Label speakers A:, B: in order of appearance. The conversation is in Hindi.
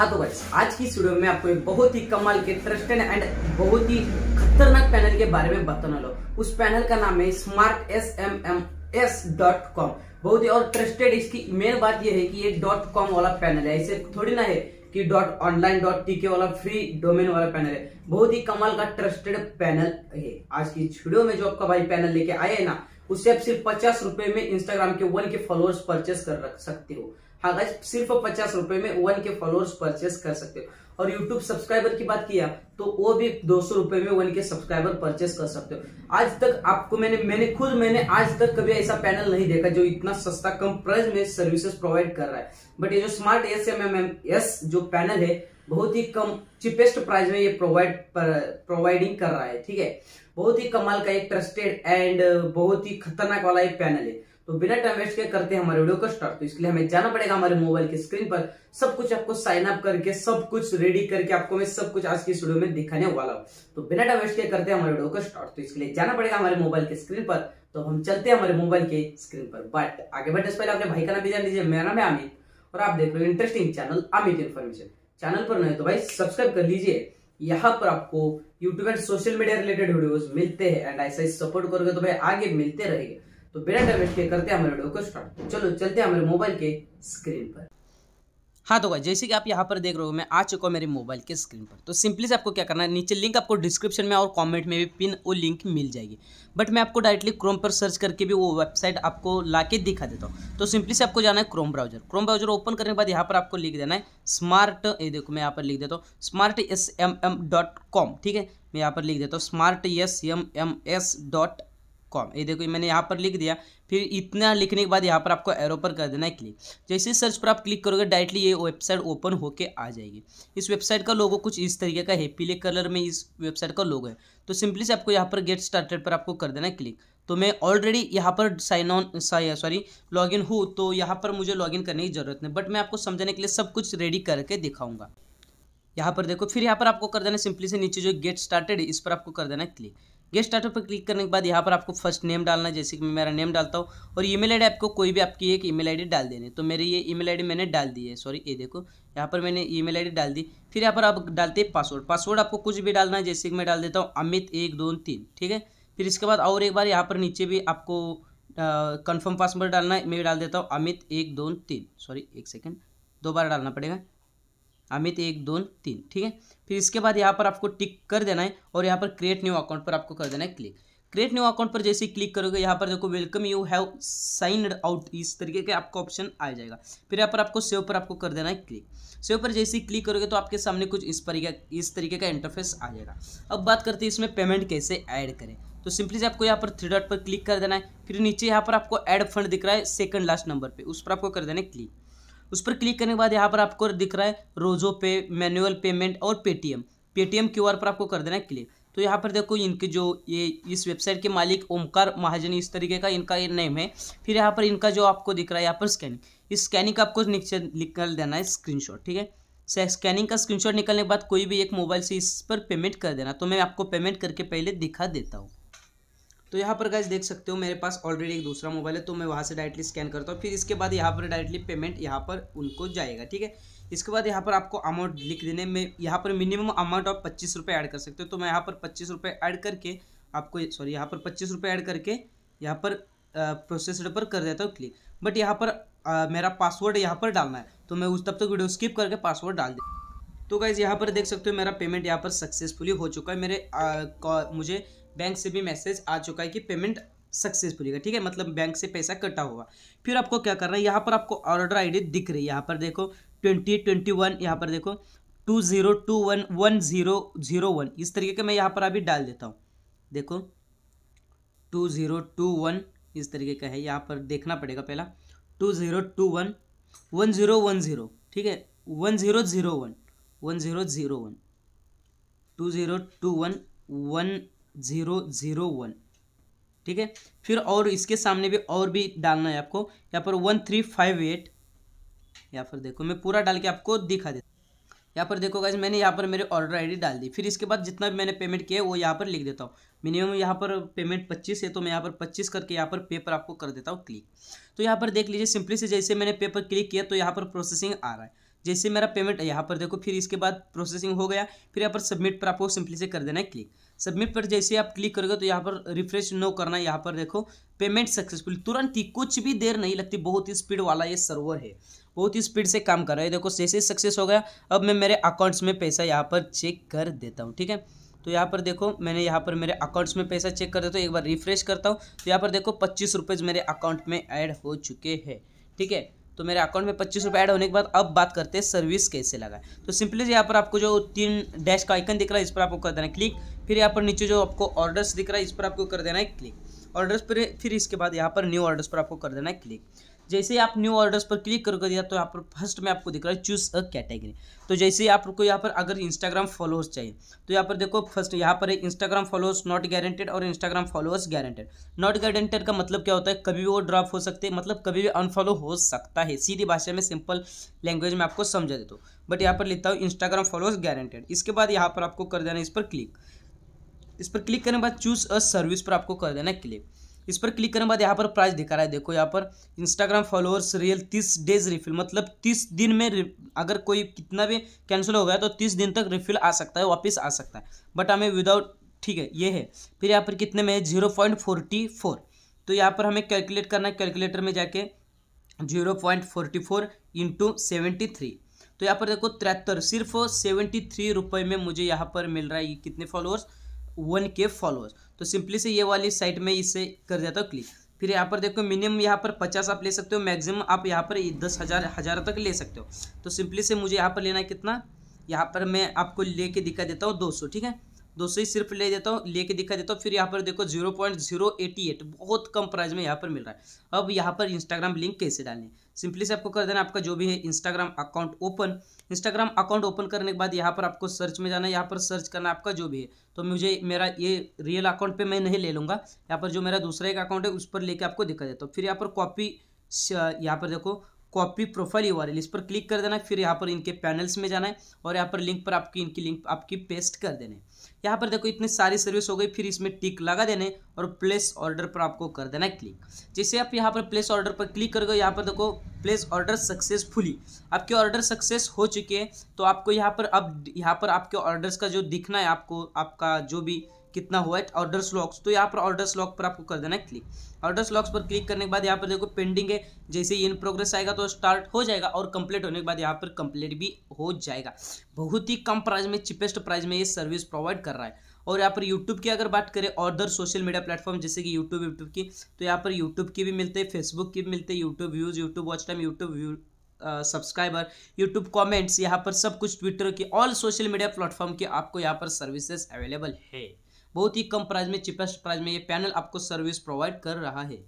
A: हाँ तो भाई आज की वीडियो में आपको एक बहुत ही कमाल के थ्रस्टन एंड बहुत ही खतरनाक पैनल के बारे में बताने लो उस पैनल का नाम है smart S M M S dot com बहुत ही और ट्रस्टेड इसकी मेन बात यह है कि ये डॉट कॉम वाला पैनल है इसे थोड़ी ना है कि डॉट ऑनलाइन डॉट टीके वाला फ्री डोमेन वाला पैनल है बहुत ही कमाल का ट्रस्टेड पैनल है आज की वीडियो में जो आपका भाई पैनल लेके आया है ना उससे आप सिर्फ पचास रुपए में इंस्टाग्राम के वन के फॉलोअर्स परचेस कर रख सकते हो हाँ गाइस सिर्फ पचास रुपए में वन के फॉलोअर्स परचेस कर सकते हो और YouTube सब्सक्राइबर की बात किया तो वो भी दो सौ रुपए में वन के सब्सक्राइबर परचेस कर सकते हो आज तक आपको मैंने मैंने खुद मैंने आज तक कभी ऐसा पैनल नहीं देखा जो इतना सस्ता कम प्राइस में सर्विसेज प्रोवाइड कर रहा है बट ये जो smart S M M S जो पैनल है बहुत ही कम चीपेस्ट प्राइस में ये प्रोवाइड प्रोवाइडिंग कर रहा है ठीक है बहुत ही कमाल का एक ट्रस्टेड एंड बहुत ही खतरनाक वाला एक पैनल है तो बिना टाइम वेस्ट के करते हैं हमारे वीडियो को स्टार्ट तो इसके लिए हमें जाना पड़ेगा हमारे मोबाइल की स्क्रीन पर सब कुछ आपको साइन अप करके सब कुछ रेडी करके आपको मैं सब कुछ आज की वीडियो में दिखाने वाला हूँ तो बिना टाइम वेस्ट के करते हैं हमारे वीडियो को स्टार्ट तो इसके लिए जाना पड़ेगा हमारे मोबाइल की स्क्रीन पर तो हम चलते हैं हमारे मोबाइल के स्क्रीन पर बट आगे बढ़ने से पहले अपने भाई का नाम भी जान लीजिए मेरा नाम है अमित और आप देख रहे हो interesting channel Amit information channel पर नहीं तो भाई सब्सक्राइब कर लीजिए यहाँ पर आपको YouTube and social media related videos मिलते हैं एंड ऐसा ही सपोर्ट करोगे तो भाई आगे मिलते रहेंगे तो बिना डैमेज के करते हैं हमारे वीडियो को स्टार्ट चलो चलते हैं हमारे मोबाइल के स्क्रीन पर हाँ तो भाई जैसे कि आप यहाँ पर देख रहे हो मैं आ चुका हूँ मेरे मोबाइल के स्क्रीन पर तो सिंपली से आपको क्या करना है नीचे लिंक आपको डिस्क्रिप्शन में और कमेंट में भी पिन वो लिंक मिल जाएगी बट मैं आपको डायरेक्टली क्रोम पर सर्च करके भी वो वेबसाइट आपको ला के दिखा देता हूँ तो सिंपली से आपको जाना है Chrome browser Chrome browser open करने के बाद यहाँ पर आपको लिख देना है स्मार्ट ये देखो मैं यहाँ पर लिख देता हूँ smart S M M dot com ठीक है मैं यहाँ पर लिख देता हूँ smart S M M S dot com ये देखो मैंने यहाँ पर लिख दिया फिर इतना लिखने के बाद यहाँ पर आपको एरो पर कर देना है क्लिक जैसे सर्च पर आप क्लिक करोगे डायरेक्टली ये वेबसाइट ओपन होके आ जाएगी इस वेबसाइट का लोगो कुछ इस तरीके का है पीले कलर में इस वेबसाइट का लोगो है तो सिंपली से आपको यहाँ पर गेट स्टार्टेड पर आपको कर देना है क्लिक तो मैं ऑलरेडी यहाँ पर साइन ऑन सॉरी लॉग हूँ तो यहाँ पर मुझे इन करने की ज़रूरत नहीं बट मैं आपको समझाने के लिए सब कुछ रेडी करके दिखाऊंगा यहाँ पर देखो फिर यहाँ पर आपको कर देना सिंपली से नीचे जो गेट स्टार्टेड इस पर आपको कर देना क्लिक गेस्ट डाटा पर क्लिक करने के बाद यहाँ पर आपको फर्स्ट नेम डालना है जैसे कि मैं मेरा नेम डालता हूँ और ईमेल आईडी आपको कोई भी आपकी एक ईमेल आईडी डाल देने तो मेरी ये ईमेल आईडी मैंने डाल दी है सॉरी ये देखो यहाँ पर मैंने ईमेल आईडी डाल दी फिर यहाँ पर आप डालते हैं पासवर्ड पासवर्ड आपको कुछ भी डालना है जैसे कि मैं डाल देता हूँ अमित एक दोन तीन ठीक है फिर इसके बाद और एक बार यहाँ पर नीचे भी आपको कन्फर्म पासवर्ड डालना है मैं डाल देता हूँ अमित एक दोन तीन सॉरी एक सेकेंड दो बार डालना पड़ेगा अमित एक दोन तीन ठीक है फिर इसके बाद यहाँ पर आपको टिक कर देना है और यहाँ पर क्रिएट न्यू अकाउंट पर आपको कर देना है क्लिक क्रिएट न्यू अकाउंट पर जैसे क्लिक करोगे यहाँ पर देखो welcome you have signed out इस तरीके के आपका ऑप्शन आ जाएगा फिर यहाँ पर आपको सेव पर आपको कर देना है क्लिक सेव पर जैसे ही क्लिक करोगे तो आपके सामने कुछ इस तरीके इस तरीके का इंटरफेस आ जाएगा अब बात करते हैं इसमें पेमेंट कैसे ऐड करें तो सिंपली से आपको यहाँ पर थ्री डॉट पर क्लिक कर देना है फिर नीचे यहाँ पर आपको एड फंड दिख रहा है सेकंड लास्ट नंबर पर उस पर आपको कर देना है क्लिक उस पर क्लिक करने के बाद यहाँ पर आपको दिख रहा है रोजो पे मैनुअल पेमेंट और पेटीएम पेटीएम क्यू पर आपको कर देना है क्लिक तो यहाँ पर देखो इनके जो ये इस वेबसाइट के मालिक ओमकार महाजन इस तरीके का इनका ये नेम है फिर यहाँ पर इनका जो आपको दिख रहा है यहाँ पर स्कैनिंग इस स्कैनिंग का आपको नीचे निकल देना है शॉट ठीक है स्कैनिंग का स्क्रीनशॉट निकलने के बाद कोई भी एक मोबाइल से इस पर पेमेंट कर देना तो मैं आपको पेमेंट करके पहले दिखा देता हूँ तो यहाँ पर गाइज देख सकते हो मेरे पास ऑलरेडी एक दूसरा मोबाइल है तो मैं वहाँ से डायरेक्टली स्कैन करता हूँ फिर इसके बाद यहाँ पर डायरेक्टली पेमेंट यहाँ पर उनको जाएगा ठीक है इसके बाद यहाँ पर आपको अमाउंट लिख देने में यहाँ पर मिनिमम अमाउंट आप पच्चीस रुपये ऐड कर सकते हो तो मैं यहाँ पर पच्चीस रुपये ऐड करके आपको सॉरी यहाँ पर पच्चीस रुपये ऐड करके यहाँ पर प्रोसेसर पर कर देता हूँ क्लिक बट यहाँ पर आ, मेरा पासवर्ड यहाँ पर डालना है तो मैं उस तब तक वीडियो स्किप करके पासवर्ड डाल दी तो गाइज़ यहाँ पर देख सकते हो मेरा पेमेंट यहाँ पर सक्सेसफुली हो चुका है मेरे आ, मुझे बैंक से भी मैसेज आ चुका है कि पेमेंट सक्सेसफुली का ठीक है मतलब बैंक से पैसा कटा हुआ फिर आपको क्या करना है यहाँ पर आपको ऑर्डर आईडी दिख रही है यहाँ पर देखो ट्वेंटी ट्वेंटी वन यहाँ पर देखो two zero two one one zero zero one इस तरीके का मैं यहाँ पर अभी डाल देता हूँ देखो टू ज़ीरो टू वन इस तरीके का है यहाँ पर देखना पड़ेगा पहला two zero two one one zero one zero ठीक है one zero zero one one zero zero one two zero two one one zero zero one ठीक है फिर और इसके सामने भी और भी डालना है आपको यहाँ पर वन थ्री फाइव एट यहाँ पर देखो मैं पूरा डाल के आपको दिखा देता यहाँ पर देखो गाइज मैंने यहाँ पर मेरे ऑर्डर आईडी डाल दी फिर इसके बाद जितना भी मैंने पेमेंट किया है वो यहाँ पर लिख देता हूँ मिनिमम यहाँ पर पेमेंट 25 है तो मैं यहाँ पर 25 करके यहाँ पर पेपर आपको कर देता हूँ क्लिक तो यहाँ पर देख लीजिए सिंपली से जैसे मैंने पेपर क्लिक किया तो यहाँ पर प्रोसेसिंग आ रहा है जैसे मेरा पेमेंट यहाँ पर देखो फिर इसके बाद प्रोसेसिंग हो गया फिर यहाँ पर सबमिट पर आपको सिंपली से कर देना है क्लिक सबमिट पर जैसे आप क्लिक करोगे तो यहाँ पर रिफ्रेश नो करना है यहाँ पर देखो पेमेंट सक्सेसफुल तुरंत ही कुछ भी देर नहीं लगती बहुत ही स्पीड वाला ये सर्वर है बहुत ही स्पीड से काम कर रहा है देखो जैसे सक्सेस हो गया अब मैं मेरे अकाउंट्स में पैसा यहाँ पर चेक कर देता हूँ ठीक है तो यहाँ पर देखो मैंने यहाँ पर मेरे अकाउंट्स में पैसा चेक कर देता हूँ एक बार रिफ्रेश करता हूँ तो यहाँ पर देखो पच्चीस रुपये मेरे अकाउंट में ऐड हो चुके हैं ठीक है तो मेरे अकाउंट में पच्चीस रुपये ऐड होने के बाद अब बात करते हैं सर्विस कैसे लगाए तो सिंपली यहाँ पर आपको जो तीन डैश का आइकन दिख रहा है इस पर आपको कर देना है क्लिक फिर यहाँ पर नीचे जो आपको ऑर्डर्स दिख रहा है इस पर आपको कर देना है क्लिक ऑर्डर्स पर फिर इसके बाद यहाँ पर न्यू ऑर्डर्स पर आपको कर देना है क्लिक जैसे आप न्यू ऑर्डर्स पर क्लिक कर दिया तो यहाँ पर फर्स्ट में आपको दिख रहा है चूज अ कैटेगरी तो जैसे आपको यहाँ पर अगर इंस्टाग्राम फॉलोअर्स चाहिए तो यहाँ पर देखो फर्स्ट यहाँ पर इंस्टाग्राम फॉलोअर्स नॉट गारंटेड और Instagram followers guaranteed not guaranteed का मतलब क्या होता है कभी भी वो ड्रॉप हो सकते हैं मतलब कभी भी अनफॉलो हो सकता है सीधी भाषा में सिंपल लैंग्वेज में आपको समझा देता तो. हूँ बट यहाँ पर लिखता हूँ इंस्टाग्राम फॉलोअर्स गारंटेड इसके बाद यहाँ पर आपको कर देना इस पर क्लिक इस पर क्लिक करने के बाद चूज अ सर्विस पर आपको कर देना क्लिक इस पर क्लिक करने के बाद यहाँ पर प्राइस दिखा रहा है देखो यहाँ पर इंस्टाग्राम फॉलोअर्स रियल तीस डेज रिफिल मतलब तीस दिन में अगर कोई कितना भी कैंसिल हो गया तो तीस दिन तक रिफिल आ सकता है वापस आ सकता है बट हमें विदाउट ठीक है ये है फिर यहाँ पर कितने में है जीरो पॉइंट फोर्टी फोर तो यहाँ पर हमें कैलकुलेट करना है कैलकुलेटर में जाके zero point forty four into seventy three तो यहाँ पर देखो तिहत्तर सिर्फ सेवेंटी थ्री रुपये में मुझे यहाँ पर मिल रहा है कितने फॉलोअर्स वन के फॉलोअर्स तो सिंपली से ये वाली साइट में इसे कर देता हूँ क्लिक फिर यहाँ पर देखो मिनिमम यहाँ पर पचास आप ले सकते हो मैक्सिमम आप यहाँ पर दस हज़ार हज़ार तक ले सकते हो तो सिंपली से मुझे यहाँ पर लेना है कितना यहाँ पर मैं आपको लेके दिखा देता हूँ दो सौ ठीक है दोस्तों सिर्फ ले देता हूँ लेके दिखा देता हूँ फिर यहाँ पर देखो zero point zero eighty eight बहुत कम प्राइस में यहाँ पर मिल रहा है अब यहाँ पर इंस्टाग्राम लिंक कैसे डालने सिंपली से आपको कर देना आपका जो भी है Instagram account open Instagram account open करने के बाद यहाँ पर आपको सर्च में जाना है यहाँ पर सर्च करना आपका जो भी है तो मुझे मेरा ये रियल अकाउंट पर मैं नहीं ले लूँगा यहाँ पर जो मेरा दूसरा एक अकाउंट है उस पर लेकर आपको दिखा देता हूँ फिर यहाँ पर कॉपी यहाँ पर देखो कॉपी प्रोफाइल यू इस पर क्लिक कर देना है फिर यहाँ पर इनके पैनल्स में जाना है और यहाँ पर लिंक पर आपकी इनकी लिंक आपकी पेस्ट कर देने यहाँ पर देखो इतनी सारी सर्विस हो गई फिर इसमें टिक लगा देने और प्लेस ऑर्डर पर आपको कर देना है क्लिक जैसे आप यहाँ पर प्लेस ऑर्डर पर क्लिक करोगे यहाँ पर देखो प्लेस ऑर्डर सक्सेसफुली आपके ऑर्डर सक्सेस हो चुके हैं तो आपको यहाँ पर अब यहाँ पर आपके ऑर्डर्स का जो दिखना है आपको आपका जो भी कितना हुआ है ऑर्डर स्लॉक्स तो यहाँ पर ऑर्डर स्लॉक पर आपको कर देना है क्लिक ऑर्डर स्लॉक्स पर क्लिक करने के बाद यहाँ पर देखो पेंडिंग है जैसे ही इन प्रोग्रेस आएगा तो स्टार्ट हो जाएगा और कंप्लीट होने के बाद यहाँ पर कंप्लीट भी हो जाएगा बहुत ही कम प्राइस में चिपेस्ट प्राइस में ये सर्विस प्रोवाइड कर रहा है और यहाँ पर यूट्यूब की अगर बात करें और सोशल मीडिया प्लेटफॉर्म जैसे कि यूट्यूब यूट्यूब की तो यहाँ पर यूट्यूब की भी मिलते हैं फेसबुक की भी मिलते हैं YouTube views YouTube watch time YouTube subscriber YouTube comments यहाँ पर सब कुछ ट्विटर की ऑल सोशल मीडिया प्लेटफॉर्म की आपको यहाँ पर सर्विसेज अवेलेबल है बहुत ही कम प्राइस में चिपेस्ट प्राइस में ये पैनल आपको सर्विस प्रोवाइड कर रहा है